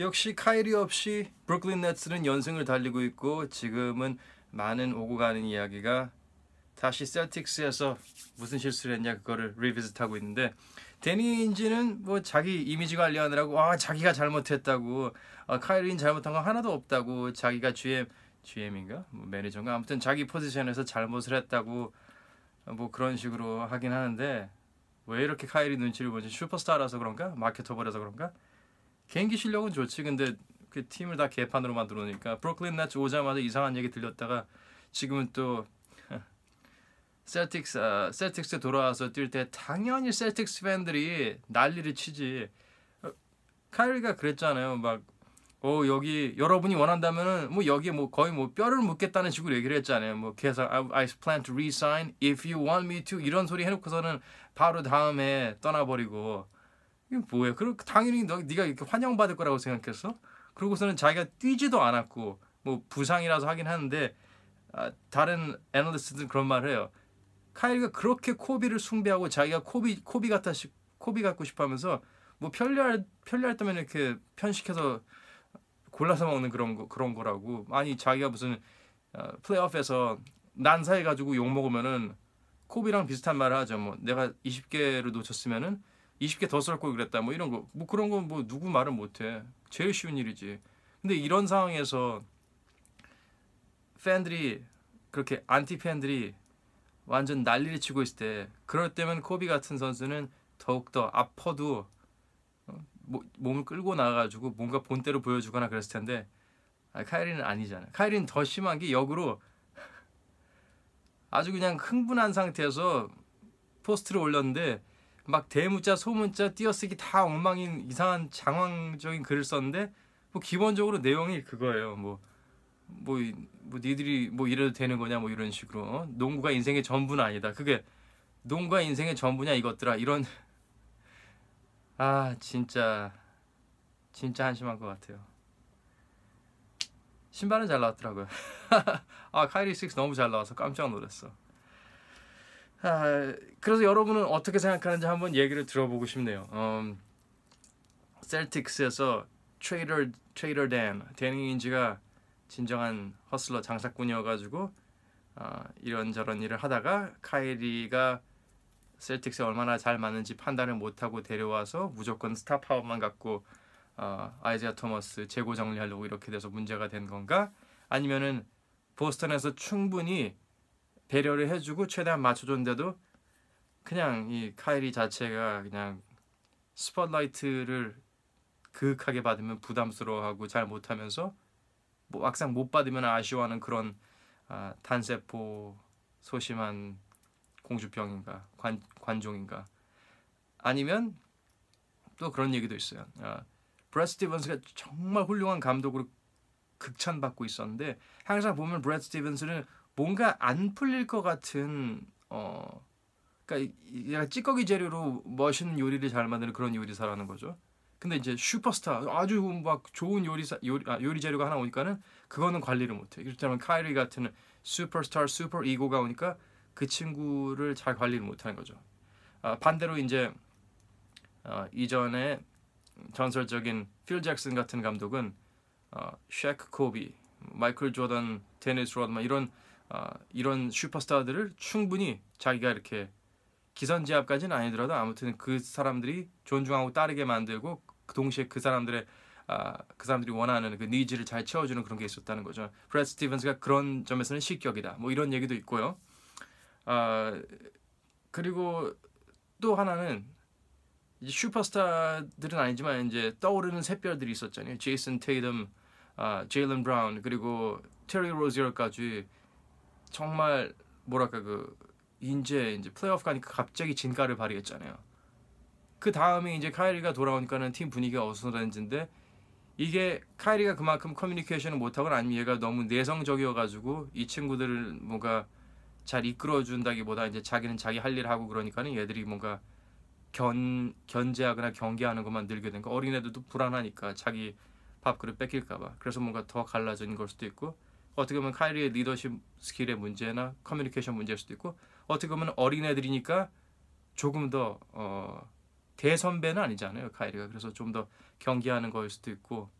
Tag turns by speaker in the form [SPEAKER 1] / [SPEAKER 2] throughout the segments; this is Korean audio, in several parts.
[SPEAKER 1] 역시 카이리 없이 브루클린 네츠는 연승을 달리고 있고 지금은 많은 오고 가는 이야기가 다시 셀틱스에서 무슨 실수를 했냐 그거를 리비짓하고 있는데 데니 인지는 뭐 자기 이미지 관리하느라고 아 자기가 잘못했다고 아, 카이린 리 잘못한 거 하나도 없다고 자기가 GM GM인가 뭐 매니저인가 아무튼 자기 포지션에서 잘못을 했다고 뭐 그런 식으로 하긴 하는데 왜 이렇게 카이리 눈치를 보지 슈퍼스타라서 그런가 마케터블에서 그런가 개인기 실력은 좋지 근데 그 팀을 다 개판으로 만들어 놓으니까 브루클린 나츠 오자마자 이상한 얘기 들렸다가 지금은 또 셀틱스 아, 셀틱스 돌아와서 뛸 때 당연히 셀틱스 팬들이 난리를 치지 어, 카리가 그랬잖아요 막 어, 여기 여러분이 원한다면은 뭐 여기 뭐 거의 뭐 뼈를 묻겠다는 식으로 얘기를 했잖아요. 뭐 계속 I, I plan to resign if you want me to 이런 소리 해놓고서는 바로 다음에 떠나버리고 이게 뭐야? 그럼 당연히 너 네가 이렇게 환영받을 거라고 생각했어? 그러고서는 자기가 뛰지도 않았고 뭐 부상이라서 하긴 하는데 아, 다른 애널리스트들은 그런 말을 해요. 카일가 그렇게 코비를 숭배하고 자기가 코비 코비 같아 코비 갖고 싶어하면서 뭐 편리할 편리할 때면 이렇게 편식해서 골라서 먹는 그런 거 그런 거라고 아니 자기가 무슨 어, 플레이오프에서 난사해 가지고 욕 먹으면은 코비랑 비슷한 말을 하죠. 뭐 내가 20개를 놓쳤으면은 20개 더 썰고 그랬다 뭐 이런 거 뭐 그런 건뭐 누구 말은 못해 제일 쉬운 일이지 근데 이런 상황에서 팬들이 그렇게 안티 팬들이 완전 난리를 치고 있을 때 그럴 때면 코비 같은 선수는 더욱더 아퍼도 어, 뭐, 몸을 끌고 나가가지고 뭔가 본때로 보여주거나 그랬을 텐데 아, 카이리는 아니잖아 카이리는 더 심한 게 역으로 아주 그냥 흥분한 상태에서 포스트를 올렸는데 막 대문자 소문자 띄어쓰기 다 엉망인 이상한 장황적인 글을 썼는데 뭐 기본적으로 내용이 그거예요 뭐 뭐, 뭐 니들이 뭐 이래도 되는 거냐 뭐 이런 식으로 어? 농구가 인생의 전부는 아니다 그게 농구가 인생의 전부냐 이것들아 이런 아 진짜 진짜 한심한 것 같아요 신발은 잘 나왔더라고요 아 카이리 6 너무 잘 나와서 깜짝 놀랐어 아, 그래서 여러분은 어떻게 생각하는지 한번 얘기를 들어보고 싶네요. 음, 셀틱스에서 트레이더 트레이더 댄데 인지가 진정한 허슬러 장사꾼이어가지고 어, 이런저런 일을 하다가 카이리가 셀틱스에 얼마나 잘 맞는지 판단을 못하고 데려와서 무조건 스타 파워만 갖고 어, 아, 아이제아 토머스 재고 정리하려고 이렇게 돼서 문제가 된 건가? 아니면은 보스턴에서 충분히 배려를 해주고 최대한 맞춰줬는데도 그냥 이 카이리 자체가 그냥 스포트라이트를 그윽하게 받으면 부담스러워하고 잘 못하면서 뭐 막상 못 받으면 아쉬워하는 그런 아, 단세포 소심한 공주병인가 관, 관종인가 아니면 또 그런 얘기도 있어요. 아, 브래 스티븐스가 정말 훌륭한 감독으로 극찬받고 있었는데 항상 보면 브래 스티븐스는 뭔가 안 풀릴 것 같은 어 그러니까 얘 찌꺼기 재료로 멋있는 요리를 잘 만드는 그런 요리사라는 거죠. 근데 이제 슈퍼스타 아주 막 좋은 요리사 요리, 아, 요리 재료가 하나 오니까는 그거는 관리를 못해. 그렇다면 카이리 같은 슈퍼스타 슈퍼 이고가 오니까 그 친구를 잘 관리를 못하는 거죠. 아, 반대로 이제 어, 이전에 전설적인 필 잭슨 같은 감독은 어, 쉐크 코비, 마이클 조던, 데니스 로드만 이런 어, 이런 슈퍼스타들을 충분히 자기가 이렇게 기선제압까지는 아니더라도 아무튼 그 사람들이 존중하고 따르게 만들고 그 동시에 그 사람들의 아, 그 사람들이 원하는 그 니즈를 잘 채워주는 그런 게 있었다는 거죠. 프레드 스티븐스가 그런 점에서는 실격이다. 뭐 이런 얘기도 있고요. 아, 그리고 또 하나는 슈퍼스타들은 아니지만 이제 떠오르는 샛별들이 있었잖아요. 제이슨 테이덤, 아, 제일런 브라운 그리고 테리 로지어까지 정말 뭐랄까 그 이제 이제 플레이오프 가니까 갑자기 진가를 발휘했잖아요. 그 다음에 이제 카이리가 돌아오니까는 팀 분위기가 어수선해진데 이게 카이리가 그만큼 커뮤니케이션을 못하거나 아니면 얘가 너무 내성적이어가지고 이 친구들을 뭔가 잘 이끌어준다기보다 이제 자기는 자기 할일을 하고 그러니까는 얘들이 뭔가 견 견제하거나 경계하는 것만 늘게 되니까 어린애들도 불안하니까 자기 밥그릇 뺏길까봐 그래서 뭔가 더 갈라진 걸 수도 있고 어떻게 보면 카이리의 리더십 스킬의 문제나 커뮤니케이션 문제일 수도 있고 어떻게 보면 어린애들이니까 조금 더 어, 대선배는 아니잖아요 카이리가 그래서 좀 더 경기하는 거일 수도 있고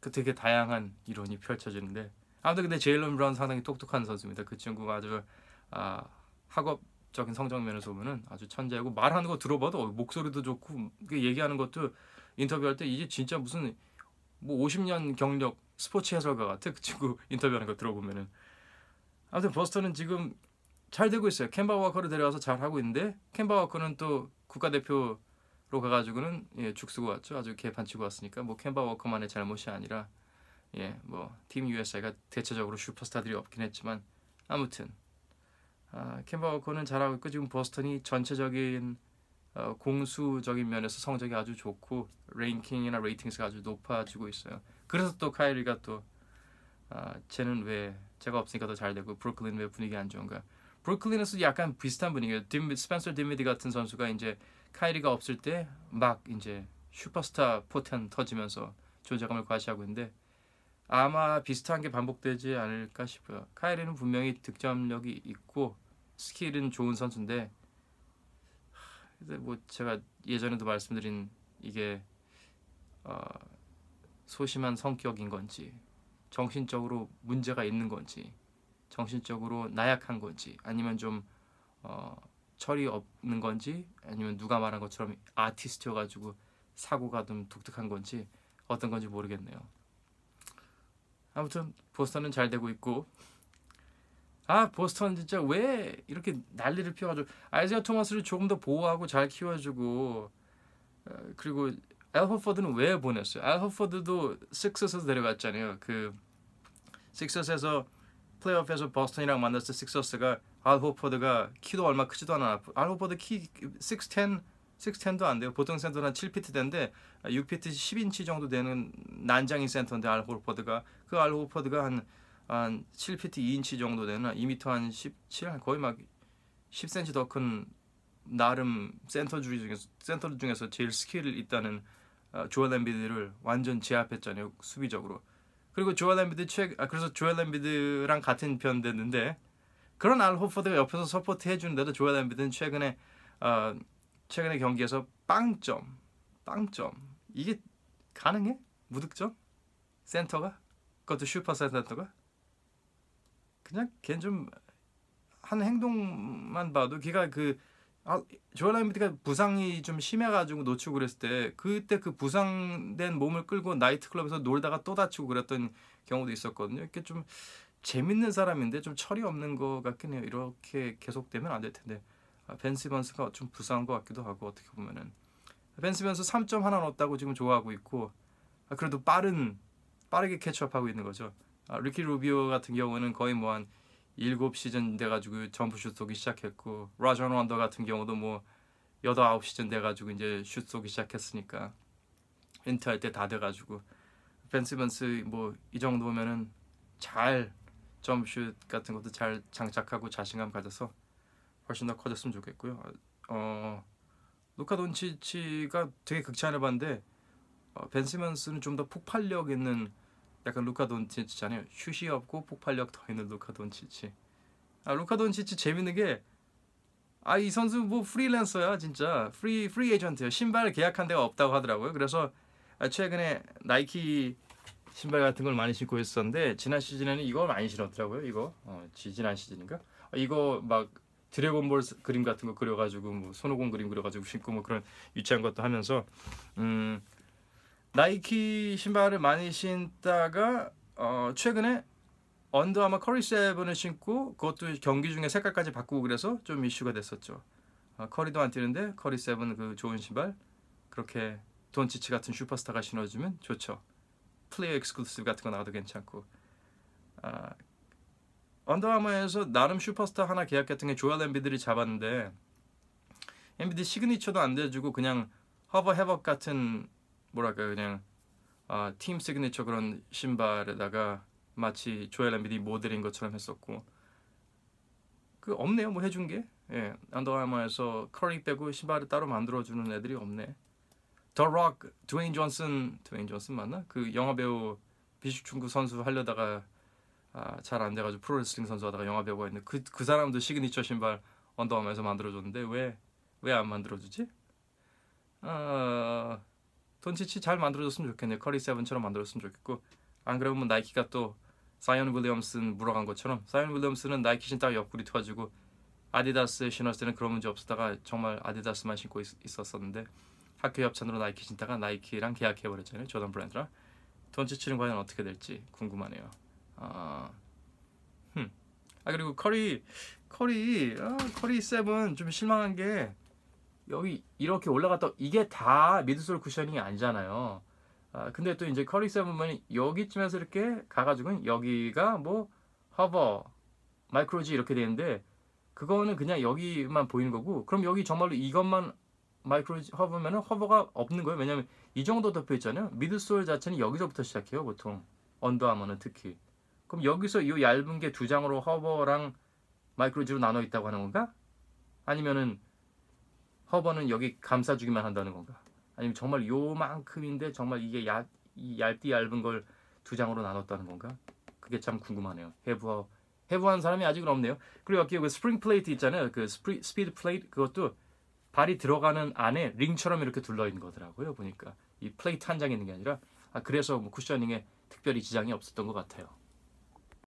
[SPEAKER 1] 그 되게 다양한 이론이 펼쳐지는데 아무튼 근데 제일런 브라운 상당히 똑똑한 선수입니다 그 친구가 아주 아, 학업적인 성적 면에서 보면은 아주 천재고 말하는 거 들어봐도 목소리도 좋고 얘기하는 것도 인터뷰할 때 이게 진짜 무슨 뭐 50년 경력 스포츠 해설가 같아 그 친구 인터뷰하는 거 들어보면은 아무튼 버스터는 지금 잘 되고 있어요. 캔바 워커를 데려와서 잘 하고 있는데 캔바 워커는 또 국가대표로 가가지고는 예, 죽쓰고 왔죠. 아주 개판 치고 왔으니까 뭐 캔바 워커만의 잘못이 아니라 예, 뭐팀 USA가 대체적으로 슈퍼스타들이 없긴 했지만 아무튼 아, 캔바 워커는 잘하고 있고 지금 버스턴이 전체적인 어, 공수적인 면에서 성적이 아주 좋고 레인킹이나 레이팅스가 아주 높아지고 있어요. 그래서 또 카이리가 또 아, 쟤는 왜 제가 없으니까 더 잘 되고 브루클린 왜 분위기 안 좋은가? 브루클린에서 약간 비슷한 분위기예요. 딘, 스펜서 딘미디 같은 선수가 이제 카이리가 없을 때 막 이제 슈퍼스타 포텐 터지면서 존재감을 과시하고 있는데 아마 비슷한 게 반복되지 않을까 싶어요. 카이리는 분명히 득점력이 있고 스킬은 좋은 선수인데 근데 뭐 제가 예전에도 말씀드린 이게 어, 소심한 성격인 건지, 정신적으로 문제가 있는 건지, 정신적으로 나약한 건지, 아니면 좀 어, 철이 없는 건지, 아니면 누가 말한 것처럼 아티스트여가지고 사고가 좀 독특한 건지 어떤 건지 모르겠네요. 아무튼 보스턴은 잘 되고 있고 아 보스턴 진짜 왜 이렇게 난리를 피워가지고 아이스야 토마스를 조금 더 보호하고 잘 키워주고 어, 그리고 앨 호퍼드는 왜 보냈어요? 앨 호퍼드도 식스에서 데려갔잖아요. 그 식스에서 플레이오프에서 버스턴이랑 만났을 때 식스가 알 호퍼드가 키도 얼마 크지도 않아. 알 호퍼드 키 610, 610도 안 돼요. 보통 센터는 한 7피트 되는데 6피트 10인치 정도 되는 난장이 센터인데 알 호퍼드가 그알 호퍼드가 한, 한 7피트 2인치 정도 되는 2미터 한 17, 거의 막 10cm 더 큰 나름 센터 중에서 센터 중에서 제일 스킬 있다는 어, 조엘 엠비드를 완전 제압했잖아요 수비적으로. 그리고 조엘 엠비드 최 아, 그래서 조엘 엠비드랑 같은 편 됐는데 그런 알 호퍼드가 옆에서 서포트 해주는데도 조엘 엠비드는 최근에 어, 최근에 경기에서 빵점 빵점 이게 가능해? 무득점? 센터가? 그것도 슈퍼 센터가? 그냥 걘좀한 행동만 봐도 걔가 그 아, 조엘 라이미트가 부상이 좀 심해가지고 놓치고 그랬을 때 그때 그 부상된 몸을 끌고 나이트클럽에서 놀다가 또 다치고 그랬던 경우도 있었거든요. 이렇게 좀 재밌는 사람인데 좀 철이 없는 것 같긴 해요. 이렇게 계속되면 안 될 텐데 아, 벤스번스가좀 부상한 것 같기도 하고 어떻게 보면은 벤스번스 3점 하나 넣었다고 지금 좋아하고 있고 아, 그래도 빠른 빠르게 캐치업하고 있는 거죠. 아, 리키 루비오 같은 경우는 거의 뭐한 일곱 시즌 돼가지고 점프슛 쏘기 시작했고 라전 원더 같은 경우도 뭐 여덟 아홉 시즌 돼가지고 이제 슛 쏘기 시작했으니까 인터할 때 다 돼가지고 벤스벤스뭐 이 정도면은 잘 점슛 프 같은 것도 잘 장착하고 자신감 가져서 훨씬 더 커졌으면 좋겠고요. 어 루카 돈치치가 되게 극찬을 받는데 어, 벤스벤스는좀 더 폭발력 있는 약간 루카 돈치치잖아요. 슛이 없고 폭발력 더 있는 루카 돈치치. 아 루카 돈치치 재밌는 게 아 이 선수 뭐 프리랜서야 진짜 프리 프리 에이전트예요. 신발 계약한 데가 없다고 하더라고요. 그래서 아, 최근에 나이키 신발 같은 걸 많이 신고 있었는데 지난 시즌에는 이걸 많이 신었더라고요. 이거 어, 지지난 시즌인가? 어, 이거 막 드래곤볼 그림 같은 거 그려가지고 뭐 손오공 그림 그려가지고 신고 뭐 그런 유치한 것도 하면서 음. 나이키 신발을 많이 신다가 어, 최근에 언더아머 커리 세븐을 신고 그것도 경기 중에 색깔까지 바꾸고 그래서 좀 이슈가 됐었죠. 어, 커리도 안 뛰는데 커리 세븐 그 좋은 신발 그렇게 돈치치 같은 슈퍼스타가 신어주면 좋죠. 플레이어 엑스클루시브 같은 거 나와도 괜찮고. 아, 언더아머에서 나름 슈퍼스타 하나 계약 같은 게 조엘 엠비들를 잡았는데 엠비드 시그니처도 안 돼주고 그냥 허버 해벅 같은 뭐랄까 그냥 아, 팀 시그니처 그런 신발에다가 마치 조엘 앤비디 모델인 것처럼 했었고 그 없네요 뭐 해준 게 예, 안더아머에서 커링 빼고 신발을 따로 만들어주는 애들이 없네 더락 드웨인 존슨 드웨인 존슨 맞나 그 영화 배우 비식축구 선수 하려다가 아, 잘 안 돼가지고 프로레슬링 선수 하다가 영화 배우가 있는데 그, 그 사람도 시그니처 신발 언더아머에서 만들어줬는데 왜 왜 안 만들어주지? 아 돈치치 잘 만들어줬으면 좋겠네요. 커리 세븐처럼 만들었으면 좋겠고 안 그러면 뭐 나이키가 또 사이언 윌리엄슨 물어간 것처럼 사이언 윌리엄슨은 나이키 신다 옆구리 터지고 아디다스 신었을 때는 그런 문제 없었다가 정말 아디다스만 신고 있, 었었는데 학교 협찬으로 나이키 신다가 나이키랑 계약해버렸잖아요. 조던 브랜드랑 돈치치는 과연 어떻게 될지 궁금하네요. 아, 아 그리고 커리 커리 아, 커리 세븐 좀 실망한 게 여기 이렇게 올라갔다 이게 다 미드솔 쿠셔닝이 아니잖아요. 아, 근데 또 이제 커리 세븐먼이 여기쯤에서 이렇게 가가지고 여기가 뭐 허버, 마이크로지 이렇게 되는데 그거는 그냥 여기만 보이는 거고 그럼 여기 정말로 이것만 마이크로지 허버면은 허버가 없는 거예요. 왜냐면 이 정도 덮여 있잖아요. 미드솔 자체는 여기서부터 시작해요. 보통 언더아머는 특히. 그럼 여기서 이 얇은 게 두 장으로 허버랑 마이크로지로 나눠 있다고 하는 건가? 아니면은 허버는 여기 감싸주기만 한다는 건가? 아니면 정말 요만큼인데 정말 이게 얇, 얇디 얇은 걸 두 장으로 나눴다는 건가? 그게 참 궁금하네요. 해부하, 해부한 사람이 아직은 없네요. 그리고 아까 그 스프링 플레이트 있잖아요. 그 스프리, 스피드 플레이트 그것도 발이 들어가는 안에 링처럼 이렇게 둘러있는 거더라고요. 보니까 이 플레이트 한 장 있는 게 아니라 아, 그래서 뭐 쿠셔닝에 특별히 지장이 없었던 것 같아요.